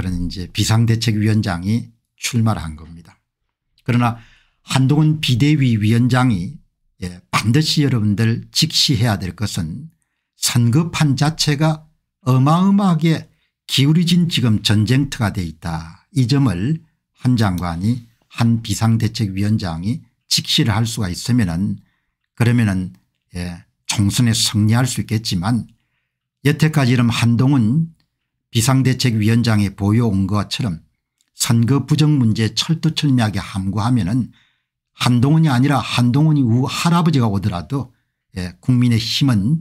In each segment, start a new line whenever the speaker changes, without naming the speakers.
그런 이제 비상대책위원장이 출마를 한 겁니다. 그러나 한동훈 비대위 위원장이 예, 반드시 여러분들 직시해야 될 것은 선거판 자체가 어마어마하게 기울어진 지금 전쟁터가 돼 있다. 이 점을 한 장관이 한 비상대책위원장이 직시를 할 수가 있으면은 그러면은 예, 총선에 승리할 수 있겠지만 여태까지 이런 한동훈 비상대책위원장이 보여온 것처럼 선거 부정 문제 철두철미하게 함구하면 은 한동훈이 아니라 한동훈이 우 할아버지가 오더라도 예, 국민의 힘은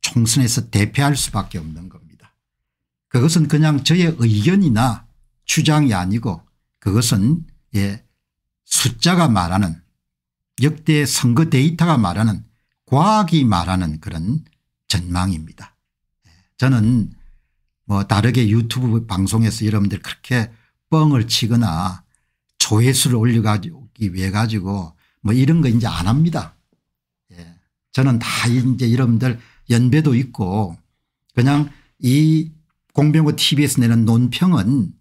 총선에서 대패할 수밖에 없는 겁니다. 그것은 그냥 저의 의견이나 주장이 아니고 그것은 예, 숫자가 말하는 역대 선거 데이터가 말하는 과학이 말하는 그런 전망입니다. 예, 저는 뭐 다르게 유튜브 방송에서 여러분들 그렇게 뻥을 치거나 조회수를 올리기 려 위해 가지고 뭐 이런 거 이제 안 합니다. 예. 저는 다 이제 여러분들 연배도 있고 그냥 이 공병호 tv에서 내는 논평은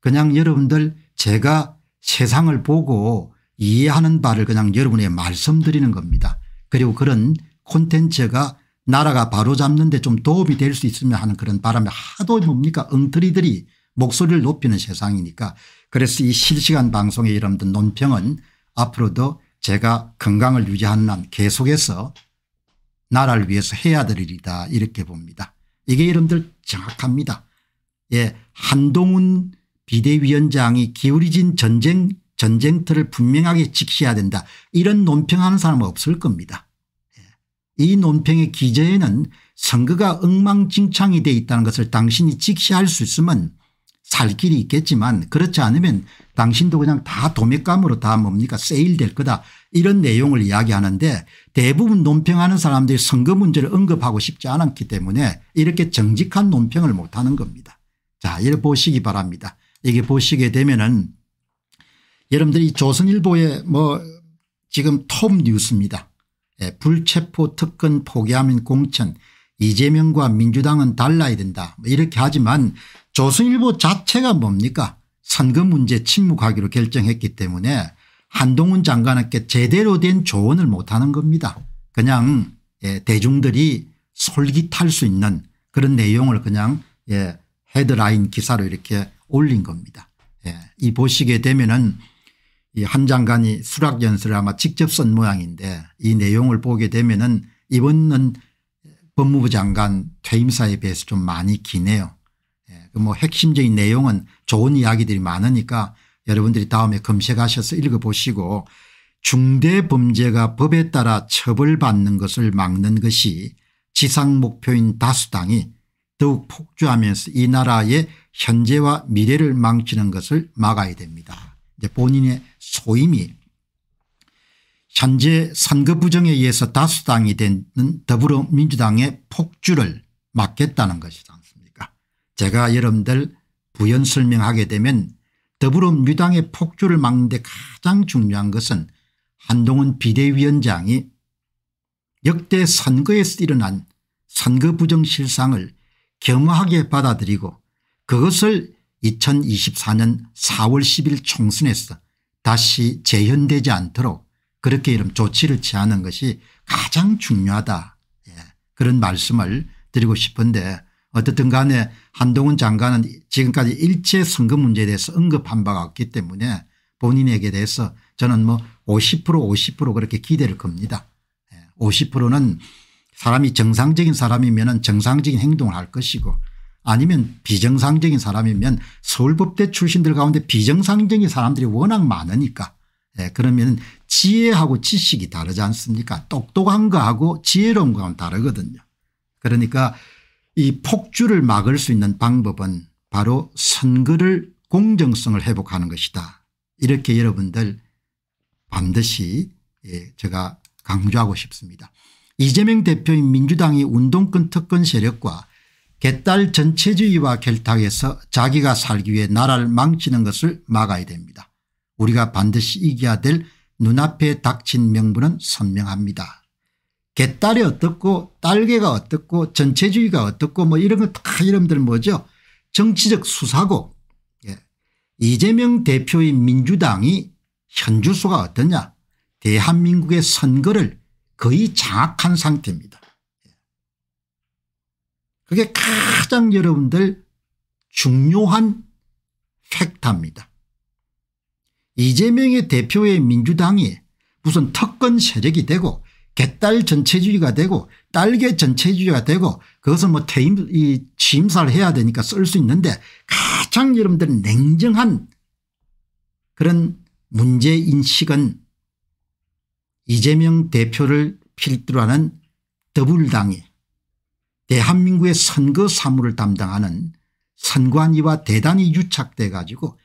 그냥 여러분들 제가 세상을 보고 이해하는 바를 그냥 여러분의 말씀드리는 겁니다. 그리고 그런 콘텐츠가 나라가 바로잡는 데좀 도움이 될 수 있으면 하는 그런 바람에 하도 뭡니까 엉터리들이 목소리를 높이는 세상이니까 그래서 이 실시간 방송의 여러분들 논평은 앞으로도 제가 건강을 유지하는 한 계속해서 나라를 위해서 해야 될 일이다 이렇게 봅니다. 이게 여러분들 정확합니다. 예 한동훈 비대위원장이 기울이진 전쟁 전쟁터를 분명하게 직시해야 된다 이런 논평하는 사람은 없을 겁니다. 이 논평의 기재에는 선거가 엉망진창이 되어 있다는 것을 당신이 직시할 수 있으면 살 길이 있겠지만 그렇지 않으면 당신도 그냥 다 도매감으로 다 뭡니까 세일될 거다 이런 내용을 이야기하는데 대부분 논평하는 사람들이 선거 문제를 언급하고 싶지 않았기 때문에 이렇게 정직한 논평을 못하는 겁니다. 자 이를 보시기 바랍니다. 이게 보시게 되면은 여러분들이 조선일보의 뭐 지금 톱 뉴스입니다. 예, 불체포 특근 포기하면 공천 이재명과 민주당은 달라야 된다 뭐 이렇게 하지만 조선일보 자체가 뭡니까 선거 문제 침묵하기로 결정했기 때문에 한동훈 장관에게 제대로 된 조언을 못하는 겁니다. 그냥 예, 대중들이 솔깃할 수 있는 그런 내용을 그냥 예, 헤드라인 기사로 이렇게 올린 겁니다. 예, 이 보시게 되면은 이한 장관이 수락 연설을 아마 직접 쓴 모양인데 이 내용을 보게 되면은 이번은 법무부 장관 퇴임사에 비해서 좀 많이 기네요. 예, 그 뭐 핵심적인 내용은 좋은 이야기들이 많으니까 여러분들이 다음에 검색하셔서 읽어보시고 중대 범죄가 법에 따라 처벌받는 것을 막는 것이 지상 목표인 다수당이 더욱 폭주하면서 이 나라의 현재와 미래를 망치는 것을 막아야 됩니다. 이제 본인의 소임이 현재 선거 부정에 의해서 다수당이 된 더불어민주당의 폭주를 막겠다는 것이지 않습니까 제가 여러분들 부연 설명하게 되면 더불어민주당의 폭주를 막는 데 가장 중요한 것은 한동훈 비대위원장이 역대 선거에서 일어난 선거 부정 실상을 겸허하게 받아들이고 그것을 2024년 4월 10일 총선에서 다시 재현되지 않도록 그렇게 이런 조치를 취하는 것이 가장 중요하다 예. 그런 말씀을 드리고 싶은데 어떻든 간에 한동훈 장관은 지금까지 일체 선거 문제에 대해서 언급한 바가 없기 때문에 본인에게 대해서 저는 뭐 50% 50% 그렇게 기대를 겁니다. 50%는 예, 사람이 정상적인 사람이면 정상적인 행동을 할 것이고 아니면 비정상적인 사람이면 서울법대 출신들 가운데 비정상적인 사람들이 워낙 많으니까 예, 그러면 지혜하고 지식이 다르지 않습니까 똑똑한 거하고 지혜로운 거하고 는 다르거든요. 그러니까 이 폭주를 막을 수 있는 방법은 바로 선거를 공정성을 회복하는 것이다. 이렇게 여러분들 반드시 예, 제가 강조하고 싶습니다. 이재명 대표인 민주당이 운동권 특권 세력과 개딸 전체주의와 결탁해서 자기가 살기 위해 나라를 망치는 것을 막아야 됩니다. 우리가 반드시 이겨야 될 눈앞에 닥친 명분은 선명합니다. 개딸이 어떻고 딸개가 어떻고 전체주의가 어떻고 뭐 이런 거 다 이름들 뭐죠 정치적 수사고 예. 이재명 대표인 민주당이 현주소가 어떠냐 대한민국의 선거를 거의 장악한 상태입니다. 그게 가장 여러분들 중요한 팩트입니다. 이재명의 대표의 민주당이 무슨 특권 세력이 되고 개딸 전체주의가 되고 딸개 전체주의가 되고 그것은 뭐 퇴임 이 취임사를 해야 되니까 쓸 수 있는데 가장 여러분들 냉정한 그런 문제인식은 이재명 대표를 필두로 하는 더불당이 대한민국의 예, 선거 사무를 담당하는 선관위와 대단히 유착돼 가지고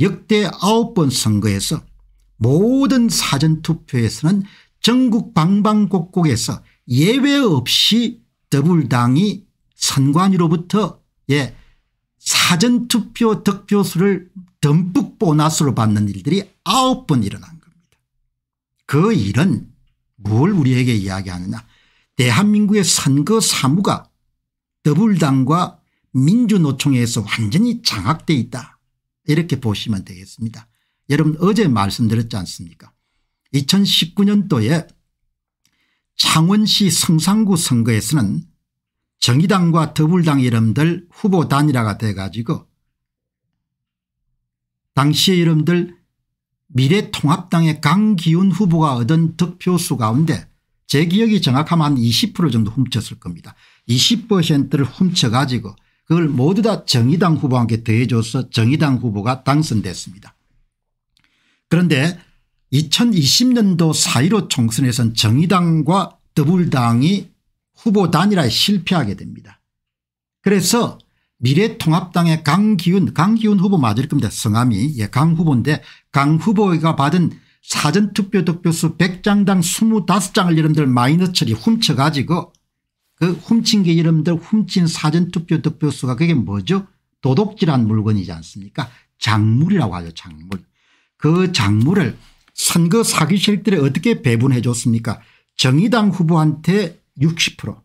역대 아홉 번 선거에서 모든 사전투표에서는 전국 방방곡곡에서 예외 없이 더블당이 선관위로부터 예 사전투표 득표수를 듬뿍 보너스로 받는 일들이 아홉 번 일어난 겁니다. 그 일은 뭘 우리에게 이야기하느냐 대한민국의 선거 사무가 더불당과 민주노총에서 완전히 장악되어 있다 이렇게 보시면 되겠습니다. 여러분 어제 말씀드렸지 않습니까 2019년도에 창원시 성산구 선거에서는 정의당과 더불당 이름들 후보 단일화가 돼가지고 당시의 이름들 미래통합당의 강기훈 후보가 얻은 득표수 가운데 제 기억이 정확하면 한 20% 정도 훔쳤을 겁니다. 20%를 훔쳐가지고 그걸 모두 다 정의당 후보한테 더해줘서 정의당 후보가 당선됐습니다. 그런데 2020년도 4.15 총선에선 정의당과 더불당이 후보 단일화에 실패하게 됩니다. 그래서 미래통합당의 강기훈 강기훈 후보 맞을 겁니다. 성함이 예, 강 후보인데 강 후보가 받은 사전투표 득표수 100장당 25장을 여러분들 마이너스 처리 훔쳐가지고 그 훔친 게 여러분들 훔친 사전투표 득표수가 그게 뭐죠 도둑질한 물건이지 않습니까 작물이라고 하죠 작물 그 작물을 선거 사기 실들에 어떻게 배분해 줬습니까 정의당 후보한테 60%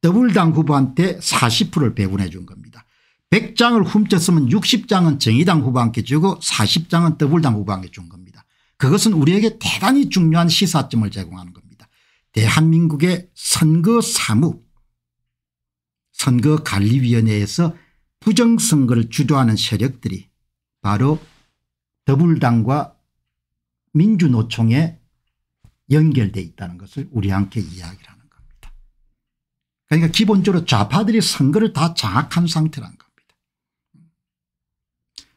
더블당 후보한테 40%를 배분해 준 겁니다 100장을 훔쳤으면 60장은 정의당 후보한테 주고 40장은 더블당 후보한테 준 겁니다 그것은 우리에게 대단히 중요한 시사점을 제공하는 겁니다. 대한민국의 선거 사무 선거관리위원회에서 부정선거를 주도하는 세력들이 바로 더불당과 민주노총에 연결돼 있다는 것을 우리 함께 이야기를 하는 겁니다. 그러니까 기본적으로 좌파들이 선거를 다 장악한 상태란 겁니다.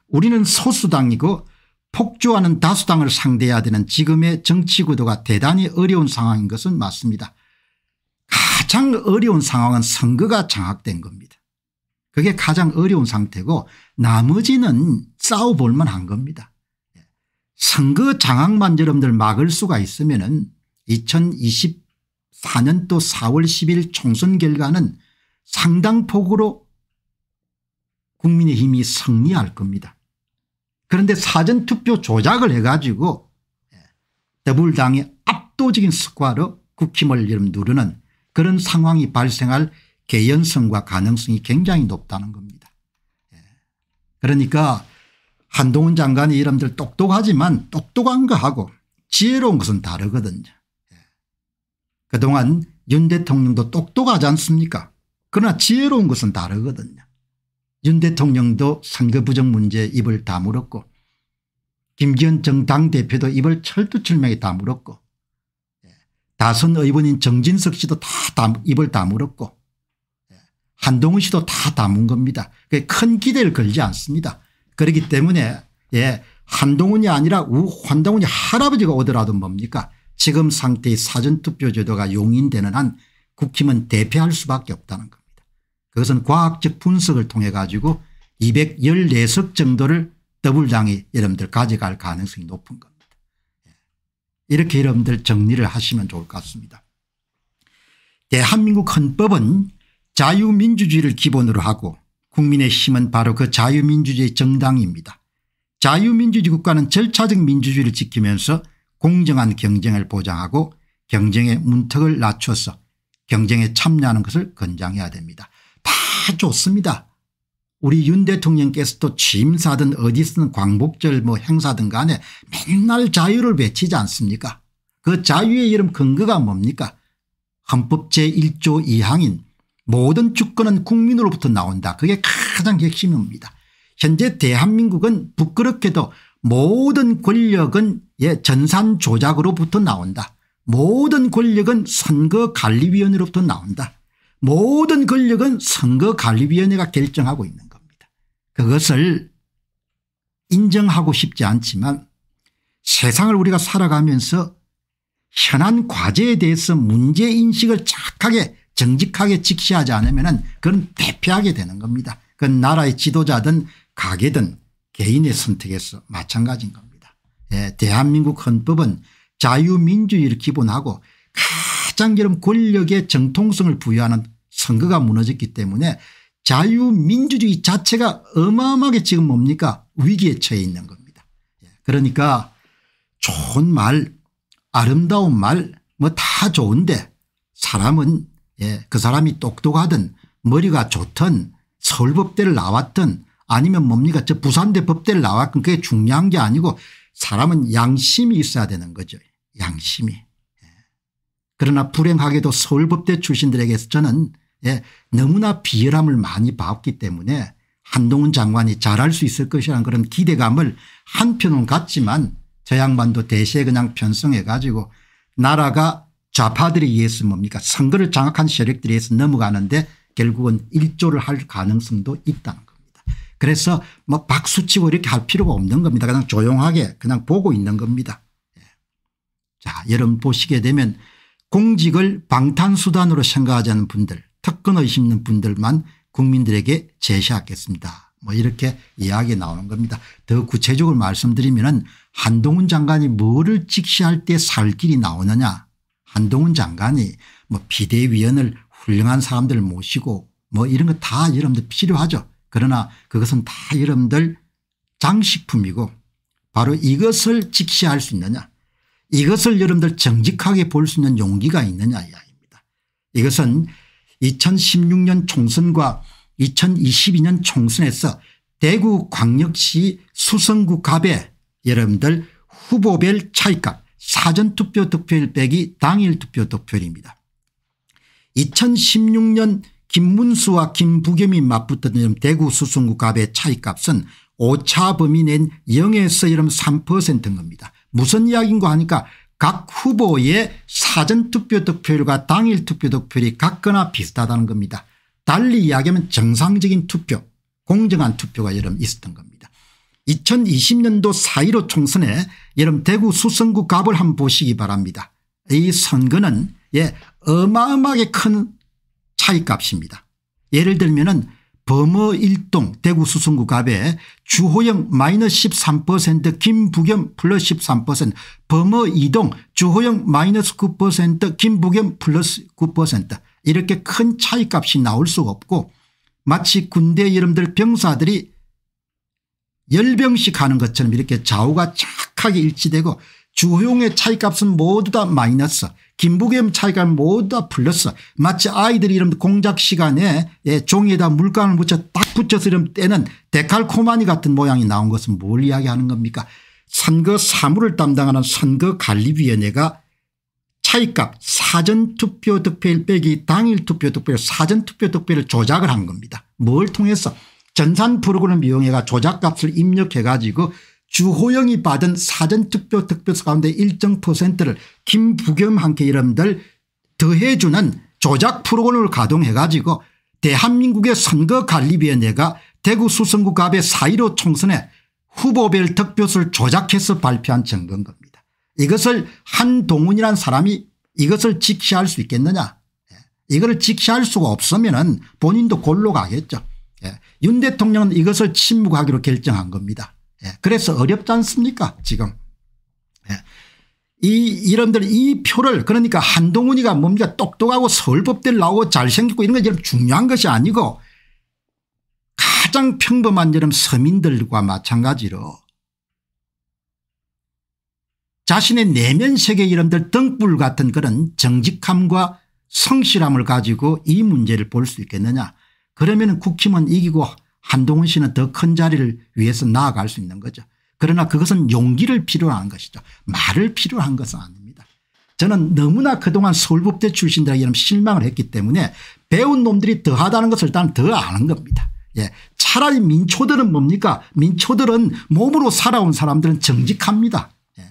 우리는 소수당이고 폭주하는 다수당을 상대해야 되는 지금의 정치구도가 대단히 어려운 상황인 것은 맞습니다. 가장 어려운 상황은 선거가 장악된 겁니다. 그게 가장 어려운 상태고 나머지는 싸워볼 만한 겁니다. 선거 장악만 여러분들 막을 수가 있으면 은 2024년도 4월 10일 총선 결과는 상당폭으로 국민의힘이 승리할 겁니다. 그런데 사전투표 조작을 해가지고 예, 더불당의 압도적인 습코어로 국힘을 누르는 그런 상황이 발생할 개연성과 가능성이 굉장히 높다는 겁니다. 예. 그러니까 한동훈 장관이 이름들 똑똑하지만 똑똑한 거하고 지혜로운 것은 다르거든요. 예. 그동안 윤 대통령도 똑똑하지 않습니까 그러나 지혜로운 것은 다르거든요. 윤 대통령도 선거 부정 문제 입을 다물었고 김기현 정당 대표도 입을 철두철미하게 다물었고 예, 다선 의원인 정진석 씨도 다 입을 다물었고 예, 한동훈 씨도 다 담은 겁니다. 큰 기대를 걸지 않습니다. 그렇기 때문에 예 한동훈이 아니라 우환동훈이 할아버지가 오더라도 뭡니까 지금 상태의 사전투표제도가 용인되는 한 국힘은 대패할 수밖에 없다는 겁니다. 그것은 과학적 분석을 통해 가지고 214석 정도를 더블당이 여러분들 가져갈 가능성이 높은 겁니다. 예. 이렇게 여러분들 정리를 하시면 좋을 것 같습니다. 대한민국 헌법은 자유민주주의를 기본으로 하고 국민의힘은 바로 그 자유민주주의 정당입니다. 자유민주주의 국가는 절차적 민주주의를 지키면서 공정한 경쟁을 보장하고 경쟁의 문턱을 낮춰서 경쟁에 참여하는 것을 권장해야 됩니다. 좋습니다. 우리 윤 대통령께서도 취임사든 어디서든 광복절 뭐 행사든 간에 맨날 자유를 외치지 않습니까 그 자유의 이름 근거가 뭡니까 헌법 제1조 2항인 모든 주권은 국민으로부터 나온다 그게 가장 핵심입니다. 현재 대한민국은 부끄럽게도 모든 권력은 예, 전산 조작으로부터 나온다. 모든 권력은 선거관리위원회로부터 나온다. 모든 권력은 선거관리위원회가 결정하고 있는 겁니다. 그것을 인정하고 싶지 않지만 세상을 우리가 살아가면서 현안 과제에 대해서 문제인식을 착하게 정직하게 직시하지 않으면 그건 대피하게 되는 겁니다. 그건 나라의 지도자든 가게든 개인의 선택에서 마찬가지인 겁니다. 예, 대한민국 헌법은 자유민주를 기본하고 확장기름 권력의 정통성을 부여하는 선거가 무너졌기 때문에 자유민주주의 자체가 어마어마하게 지금 뭡니까 위기에 처해 있는 겁니다. 예, 그러니까 좋은 말 아름다운 말 뭐 다 좋은데 사람은 예, 그 사람이 똑똑하든 머리가 좋든 서울법대를 나왔든 아니면 뭡니까 저 부산대 법대를 나왔건 그게 중요한 게 아니고 사람은 양심이 있어야 되는 거죠. 양심이. 그러나 불행하게도 서울법대 출신들에게서 저는 예, 너무나 비열함을 많이 봤기 때문에 한동훈 장관이 잘할 수 있을 것이라는 그런 기대감을 한편은 갖지만 저 양반도 대세 그냥 편성해 가지고 나라가 좌파들이위해서 뭡니까 선거를 장악한 세력들이 의해서 넘어가는데 결국은 일조를 할 가능성도 있다는 겁니다. 그래서 뭐 박수치고 이렇게 할 필요가 없는 겁니다. 그냥 조용하게 그냥 보고 있는 겁니다. 예. 자 여러분 보시게 되면 공직을 방탄수단으로 생각하지 않는 분들 특권의심 있는 분들만 국민들에게 제시하겠습니다. 뭐 이렇게 이야기 나오는 겁니다. 더 구체적으로 말씀드리면 은 한동훈 장관이 뭐를 직시할 때 살 길이 나오느냐 한동훈 장관이 뭐 비대위원을 훌륭한 사람들 모시고 뭐 이런 거 다 여러분들 필요하죠. 그러나 그것은 다 여러분들 장식품이고 바로 이것을 직시할 수 있느냐 이것을 여러분들 정직하게 볼 수 있는 용기가 있느냐 이야기입니다. 이것은 2016년 총선과 2022년 총선에서 대구 광역시 수성구 갑에 여러분들 후보별 차이값 사전투표 득표일 빼기 당일 투표 득표율입니다. 2016년 김문수와 김부겸이 맞붙던 대구 수성구 갑의 차이값은 오차 범위 낸 0에서 3%인 겁니다. 무슨 이야기인가 하니까 각 후보의 사전투표 득표율과 당일 투표 득표율이 같거나 비슷하다는 겁니다. 달리 이야기하면 정상적인 투표 공정한 투표가 여름 있었던 겁니다. 2020년도 4.15 총선에 여름 대구 수성구 갑을 한번 보시기 바랍니다. 이 선거는 예 어마어마하게 큰 차이값입니다. 예를 들면 은 범어 1동 대구 수성구 갑에 주호영 마이너스 13% 김부겸 플러스 13% 범어 2동 주호영 마이너스 9% 김부겸 플러스 9% 이렇게 큰 차이값이 나올 수가 없고 마치 군대 여러분들 병사들이 열병식 하는 것처럼 이렇게 좌우가 착하게 일치되고 주호용의 차이값은 모두 다 마이너스 김부겸 차이값 모두 다 플러스 마치 아이들이 이런 공작 시간에 예, 종이에다 물감을 묻혀 딱 붙여서 이런 때는 데칼코마니 같은 모양이 나온 것은 뭘 이야기하는 겁니까 선거 사무를 담당하는 선거관리위원회가 차이값 사전투표 득표일 빼기 당일 투표 득표일 사전투표 득표를 일 조작을 한 겁니다. 뭘 통해서 전산 프로그램 이용해가 조작값을 입력해 가지고 주호영이 받은 사전투표 특표수 가운데 일정 퍼센트를 김부겸 함께 이름들 더해주는 조작 프로그램을 가동해 가지고 대한민국의 선거관리위원회가 대구 수성구갑의 4.15 총선에 후보별 특표수를 조작해서 발표한 증거인 겁니다. 이것을 한동훈이란 사람이 이것을 직시할 수 있겠느냐 예. 이걸 직시할 수가 없으면 본인도 골로 가겠죠. 예. 윤 대통령은 이것을 침묵하기로 결정한 겁니다. 예, 그래서 어렵지 않습니까 지금. 예. 이 이런들 이 표를 그러니까 한동훈이가 뭡니까 똑똑하고 서울법대를 나오고 잘생기고 이런 게 중요한 것이 아니고 가장 평범한 여름 서민들과 마찬가지로 자신의 내면 세계 이름들 등불 같은 그런 정직함과 성실함을 가지고 이 문제를 볼 수 있겠느냐 그러면 국힘은 이기고 한동훈 씨는 더 큰 자리를 위해서 나아갈 수 있는 거죠. 그러나 그것은 용기를 필요한 것이죠. 말을 필요한 것은 아닙니다. 저는 너무나 그동안 서울법대 출신들에게 는 실망을 했기 때문에 배운 놈들이 더하다는 것을 일단 더 아는 겁니다. 예. 차라리 민초들은 뭡니까 민초들은 몸으로 살아온 사람들은 정직합니다. 예.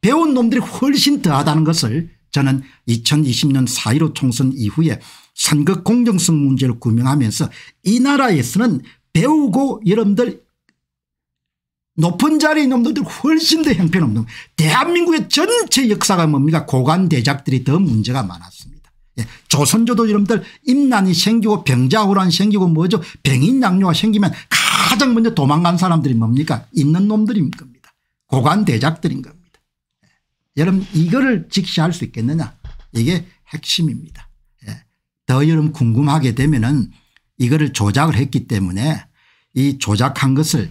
배운 놈들이 훨씬 더하다는 것을 저는 2020년 4.15 총선 이후에 선거 공정성 문제를 구명하면서 이 나라에서는 배우고 여러분들 높은 자리에 있는 놈들 훨씬 더 형편없는 대한민국의 전체 역사가 뭡니까 고관대작들이 더 문제가 많았습니다. 예. 조선조도 여러분들 임난이 생기고 병자호란 생기고 뭐죠 병인양료가 생기면 가장 먼저 도망간 사람들이 뭡니까 있는 놈들인 겁니다. 고관대작들인 겁니다. 예. 여러분 이거를 직시할 수 있겠느냐 이게 핵심입니다. 예. 더 여러분 궁금하게 되면은 이거를 조작을 했기 때문에 이 조작한 것을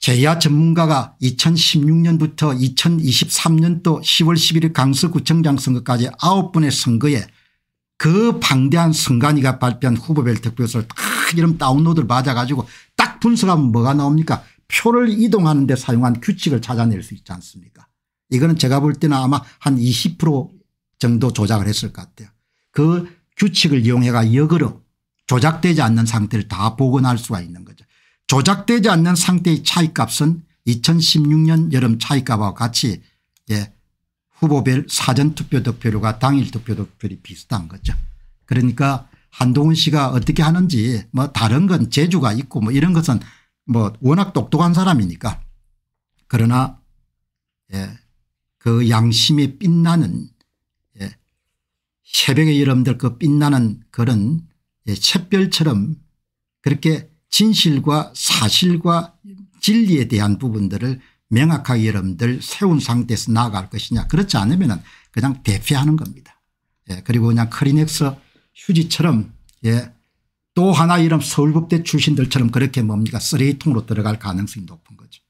제야 전문가가 2016년부터 2023년도 10월 11일 강서구청장 선거까지 9분의 선거에 그 방대한 선관위가 발표한 후보별 득표수를 딱 이런 다운로드를 맞아 가지고 딱 분석하면 뭐가 나옵니까 표를 이동하는 데 사용한 규칙을 찾아낼 수 있지 않습니까 이거는 제가 볼 때는 아마 한 20% 정도 조작을 했을 것 같아요. 그 규칙을 이용해가 역으로 조작되지 않는 상태를 다 복원할 수가 있는 거죠. 조작되지 않는 상태의 차이값은 2016년 여름 차이값과 같이 예, 후보별 사전투표 득표율과 당일 투표 득표율이 비슷한 거죠. 그러니까 한동훈 씨가 어떻게 하는지 뭐 다른 건 재주가 있고 뭐 이런 것은 뭐 워낙 똑똑한 사람이니까 그러나 예, 그 양심이 빛나는 예, 새벽에 여러분들 그 빛나는 그런 예, 샛별처럼 그렇게 진실과 사실과 진리에 대한 부분들을 명확하게 여러분들 세운 상태에서 나아갈 것이냐 그렇지 않으면 그냥 대피하는 겁니다. 예, 그리고 그냥 크리넥스 휴지처럼 예, 또 하나 이런 서울법대 출신들처럼 그렇게 뭡니까 쓰레기통으로 들어갈 가능성이 높은 거죠.